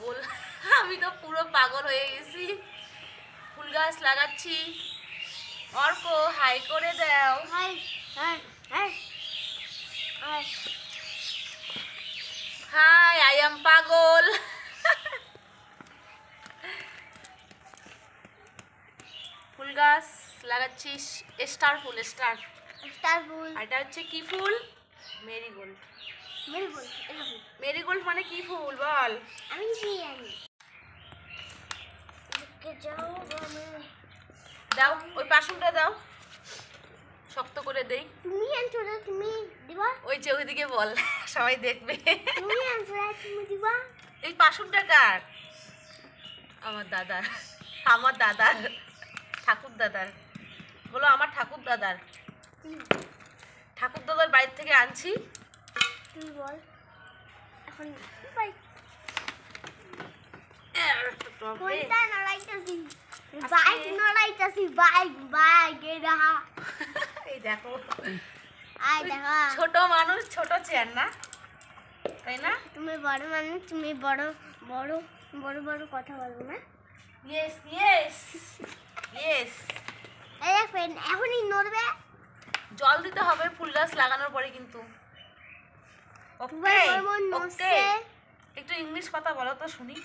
পাগল আমি তো পুরো পাগল হয়ে গেছি ফুল গাছ লাগাচ্ছি অর্ক হাই করে দাও হাই হাই আই এম পাগল ফুল গাছ লাগাচ্ছি স্টার ফুল স্টার স্টার ফুল এটা হচ্ছে কি ফুল মেরিগোল্ড মেরিগোল্ড মানে কি ফুল বল আমি জানি দাও ওই পাশুলটা দাও শক্ত করে দেই তুমি অ্যানসার তুমি দিবা ওই যে ওইদিকে বল সবাই দেখবে তুমি অ্যানসার তুমি দিবা এই পাশুলটা কার আমার দাদার আমার দাদার ঠাকুর দাদার বলো আমার ঠাকুর দাদার ঠাকুর দাদার বাড়ির থেকে আনছি তুই বল এখন তাই না তুমি বড় মানুষ তুমি বড় বড় বড় বড় কথা এখনই নড়বে জল দিতে হবে ফুল গাছ লাগানোর পরে কিন্তু একটু ইংলিশ কথা বলো তো শুনি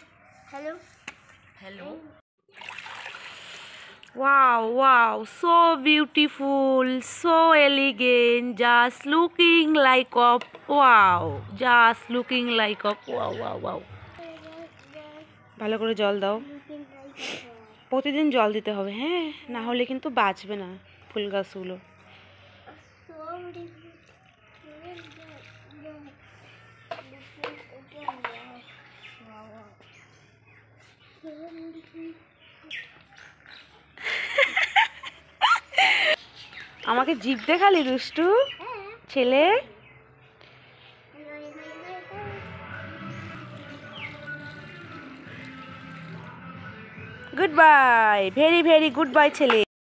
hello hello wow wow so beautiful so elegant just looking like up wow just looking like up wow wow wow ভালো করে জল দাও প্রতিদিন জল দিতে হবে হ্যাঁ না হলে কিন্তু বাঁচবে না ফুল গাছগুলো আমাকে জিপ দেখালি দুষ্টু ছেলে good bye very very good bye ছেলে